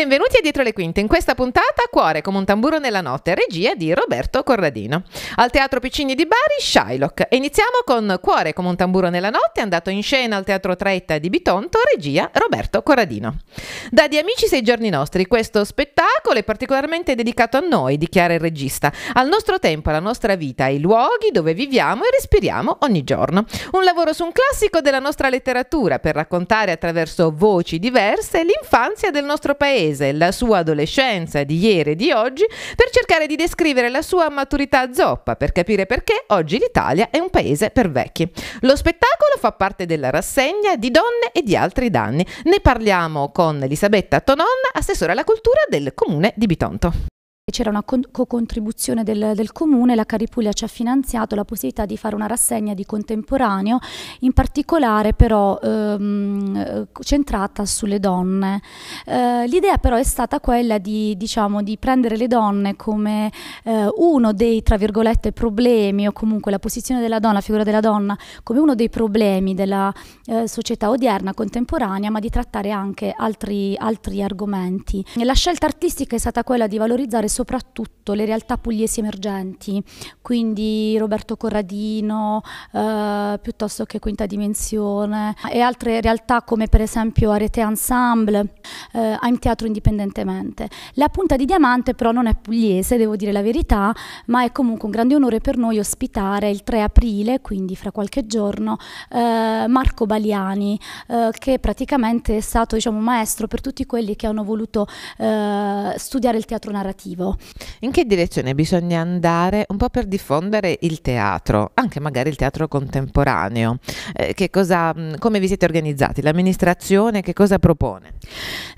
Benvenuti a Dietro le Quinte, in questa puntata Cuore come un tamburo nella notte, regia di Roberto Corradino. Al Teatro Piccini di Bari, Shylock. E iniziamo con Cuore come un tamburo nella notte, andato in scena al Teatro Traetta di Bitonto, regia Roberto Corradino. Da Di Amici sei giorni nostri, questo spettacolo è particolarmente dedicato a noi, dichiara il regista, al nostro tempo, alla nostra vita, ai luoghi dove viviamo e respiriamo ogni giorno. Un lavoro su un classico della nostra letteratura per raccontare attraverso voci diverse l'infanzia del nostro paese paese, la sua adolescenza di ieri e di oggi, per cercare di descrivere la sua maturità zoppa, per capire perché oggi l'Italia è un paese per vecchi. Lo spettacolo fa parte della rassegna di donne e di altri danni. Ne parliamo con Elisabetta Tonon, assessore alla cultura del comune di Bitonto c'era una co-contribuzione del, del, comune, la Caripuglia ci ha finanziato la possibilità di fare una rassegna di contemporaneo, in particolare però ehm, centrata sulle donne. Eh, l'idea però è stata quella di, diciamo, di prendere le donne come eh, uno dei, tra virgolette, problemi o comunque la posizione della donna, la figura della donna, come uno dei problemi della eh, società odierna, contemporanea, ma di trattare anche altri, altri argomenti. La scelta artistica è stata quella di valorizzare soprattutto le realtà pugliesi emergenti, quindi Roberto Corradino, eh, piuttosto che Quinta Dimensione e altre realtà come per esempio Arete Ensemble, eh, I'm Teatro indipendentemente. La punta di diamante però non è pugliese, devo dire la verità, ma è comunque un grande onore per noi ospitare il 3 aprile, quindi fra qualche giorno, eh, Marco Baliani, eh, che praticamente è stato diciamo, maestro per tutti quelli che hanno voluto eh, studiare il teatro narrativo creativo. In che direzione bisogna andare un po' per diffondere il teatro, anche magari il teatro contemporaneo? Eh, cosa, mm, come vi siete organizzati? L'amministrazione che cosa propone?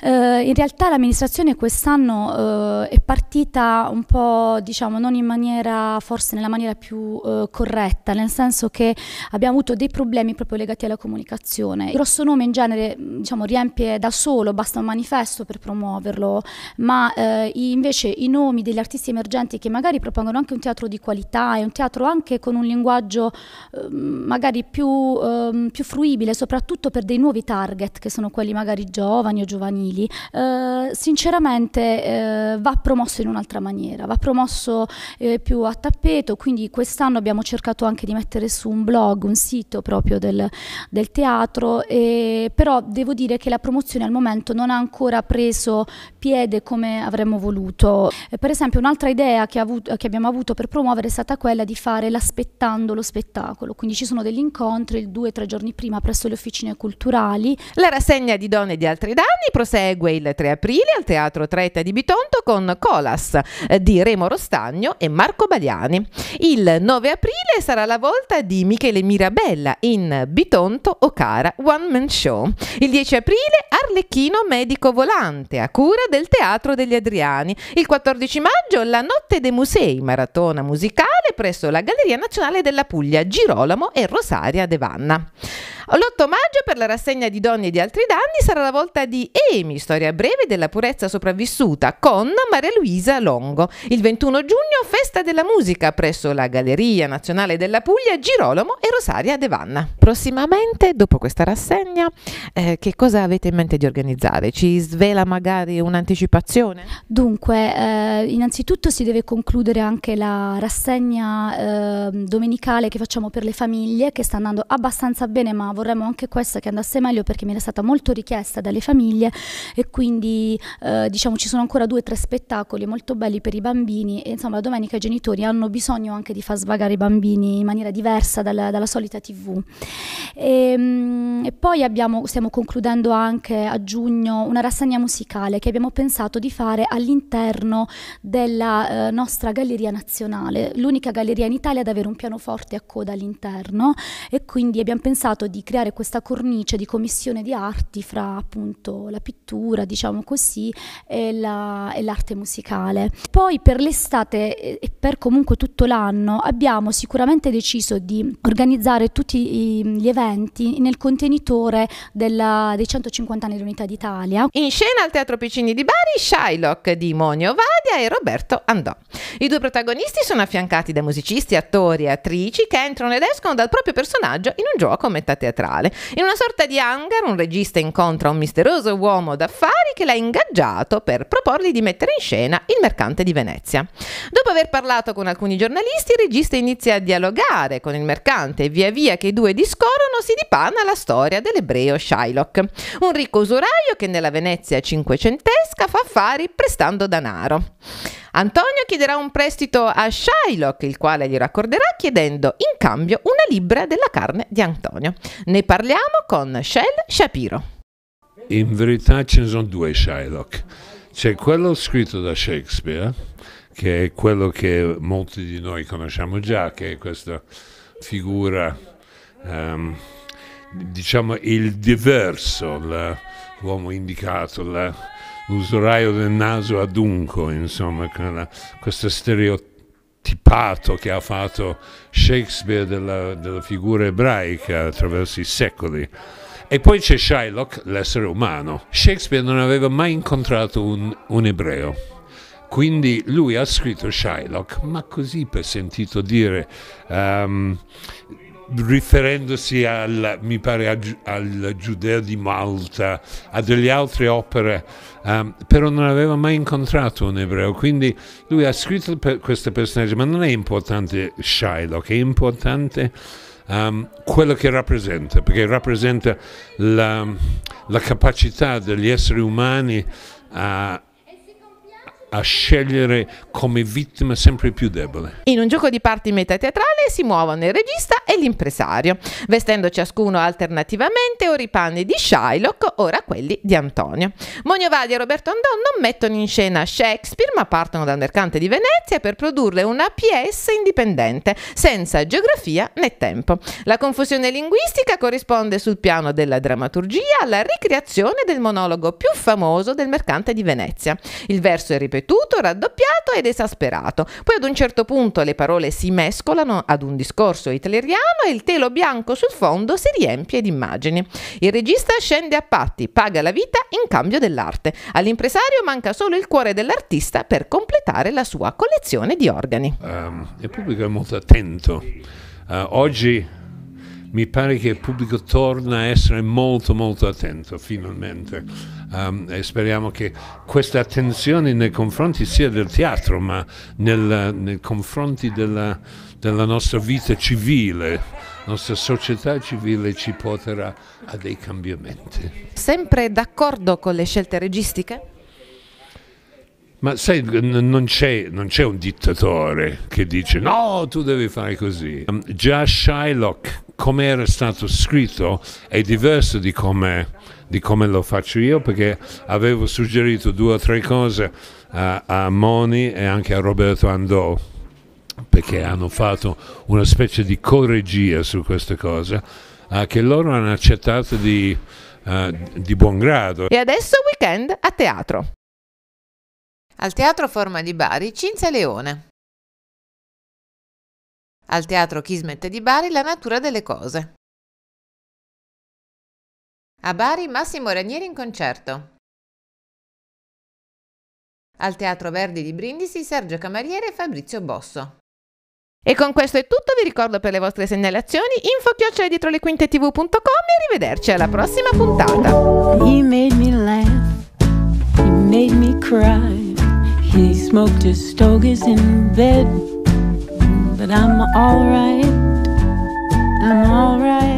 Eh, in realtà l'amministrazione quest'anno eh, è partita un po', diciamo, non in maniera, forse nella maniera più eh, corretta, nel senso che abbiamo avuto dei problemi proprio legati alla comunicazione. Il grosso nome in genere mm, diciamo, riempie da solo, basta un manifesto per promuoverlo, ma eh, invece in nomi degli artisti emergenti che magari propongono anche un teatro di qualità e un teatro anche con un linguaggio eh, magari più, eh, più, fruibile, soprattutto per dei nuovi target che sono quelli magari giovani o giovanili, eh, sinceramente eh, va promosso in un'altra maniera, va promosso eh, più a tappeto, quindi quest'anno abbiamo cercato anche di mettere su un blog, un sito proprio del, del teatro, e, però devo dire che la promozione al momento non ha ancora preso piede come avremmo voluto. Eh, per esempio un'altra idea che, avuto, che, abbiamo avuto per promuovere è stata quella di fare l'aspettando lo spettacolo, quindi ci sono degli incontri il due o tre giorni prima presso le officine culturali. La rassegna di donne di altri danni prosegue il 3 aprile al Teatro Treta di Bitonto con Colas eh, di Remo Rostagno e Marco Baliani. Il 9 aprile sarà la volta di Michele Mirabella in Bitonto Ocara One Man Show. Il 10 aprile Arlecchino Medico Volante a cura del Teatro degli Adriani. Il 14 14 maggio la Notte dei Musei, maratona musicale presso la Galleria Nazionale della Puglia, Girolamo e Rosaria De Vanna. L'8 maggio per la rassegna di donne e di altri danni sarà la volta di Emi, storia breve della purezza sopravvissuta, con Maria Luisa Longo. Il 21 giugno festa della musica presso la Galleria Nazionale della Puglia Girolamo e Rosaria De Vanna. Prossimamente, dopo questa rassegna, eh, che cosa avete in mente di organizzare? Ci svela magari un'anticipazione? Dunque, eh, innanzitutto si deve concludere anche la rassegna eh, domenicale che facciamo per le famiglie, che sta andando abbastanza bene ma vorremmo anche questa che andasse meglio perché mi era stata molto richiesta dalle famiglie e quindi eh, diciamo ci sono ancora due o tre spettacoli molto belli per i bambini e insomma la domenica i genitori hanno bisogno anche di far svagare i bambini in maniera diversa dalla, dalla solita tv. E, ehm, e poi abbiamo, stiamo concludendo anche a giugno una rassegna musicale che abbiamo pensato di fare all'interno della eh, nostra galleria nazionale, l'unica galleria in Italia ad avere un pianoforte a coda all'interno e quindi abbiamo pensato di creare questa cornice di commissione di arti fra appunto la pittura, diciamo così, e, la, e l'arte musicale. Poi per l'estate e per comunque tutto l'anno abbiamo sicuramente deciso di organizzare tutti gli eventi nel contenitore della, dei 150 anni dell'Unità d'Italia. In scena al Teatro Piccini di Bari, Shylock di Monio Vadia e Roberto Andò. I due protagonisti sono affiancati da musicisti, attori e attrici che entrano ed escono dal proprio personaggio in un gioco metà metateatrale teatrale. In una sorta di hangar un regista incontra un misterioso uomo d'affari che l'ha ingaggiato per proporgli di mettere in scena Il mercante di Venezia. Dopo aver parlato con alcuni giornalisti, il regista inizia a dialogare con il mercante e via via che i due discorrono si dipana la storia dell'ebreo Shylock, un ricco usuraio che nella Venezia cinquecentesca fa affari prestando danaro. Antonio chiederà un prestito a Shylock, il quale gli raccorderà chiedendo in cambio una libra della carne di Antonio. Ne parliamo con Shell Shapiro. In verità ce ne sono due Shylock. C'è quello scritto da Shakespeare, che è quello che molti di noi conosciamo già, che è questa figura ehm, diciamo il diverso, l'uomo indicato, la, l'usuraio del naso adunco, insomma, la, questo stereotipato che ha fatto Shakespeare della, della figura ebraica attraverso i secoli. E poi c'è Shylock, l'essere umano. Shakespeare non aveva mai incontrato un, un ebreo. Quindi lui ha scritto Shylock, ma così per sentito dire, um, riferendosi al, mi pare, al Giudeo di Malta, a delle altre opere, um, però non aveva mai incontrato un ebreo, quindi lui ha scritto per questo personaggio, ma non è importante Shylock, è importante um, quello che rappresenta, perché rappresenta la, la capacità degli esseri umani a a scegliere come vittima sempre più debole. In un gioco di parti metateatrale si muovono il regista e l'impresario, vestendo ciascuno alternativamente ora i panni di Shylock, ora quelli di Antonio. Monio Mognovalli e Roberto Andò non mettono in scena Shakespeare, ma partono dal mercante di Venezia per produrle una PS indipendente, senza geografia né tempo. La confusione linguistica corrisponde sul piano della drammaturgia alla ricreazione del monologo più famoso del mercante di Venezia. Il verso è ripetuto ripetuto, raddoppiato ed esasperato. Poi ad un certo punto le parole si mescolano ad un discorso italiano e il telo bianco sul fondo si riempie di immagini. Il regista scende a patti, paga la vita in cambio dell'arte. All'impresario manca solo il cuore dell'artista per completare la sua collezione di organi. Um, il pubblico è molto attento. Uh, oggi mi pare che il pubblico torna a essere molto molto attento finalmente um, e speriamo che questa attenzione nei confronti sia del teatro ma nel, nei confronti della, della nostra vita civile nostra società civile ci porterà a dei cambiamenti. Sempre d'accordo con le scelte registiche? Ma sai, non c'è, un dittatore che dice no, tu devi fare così. Um, già Shylock come era stato scritto è diverso di come, di come, lo faccio io perché avevo suggerito due o tre cose a, a Moni e anche a Roberto Andò perché hanno fatto una specie di corregia su queste cose uh, che loro hanno accettato di, uh, di buon grado. E adesso weekend a teatro. Al Teatro Forma di Bari, Cinzia Leone. Al teatro Kismet di Bari la natura delle cose. A Bari Massimo Ranieri in concerto. Al Teatro Verdi di Brindisi Sergio Camariere e Fabrizio Bosso. E con questo è tutto, vi ricordo per le vostre segnalazioni info dietro le quinte tv.com e arrivederci alla prossima puntata. He made me laugh, he made me cry, he smoked his stogies in bed. that I'm alright. I'm alright.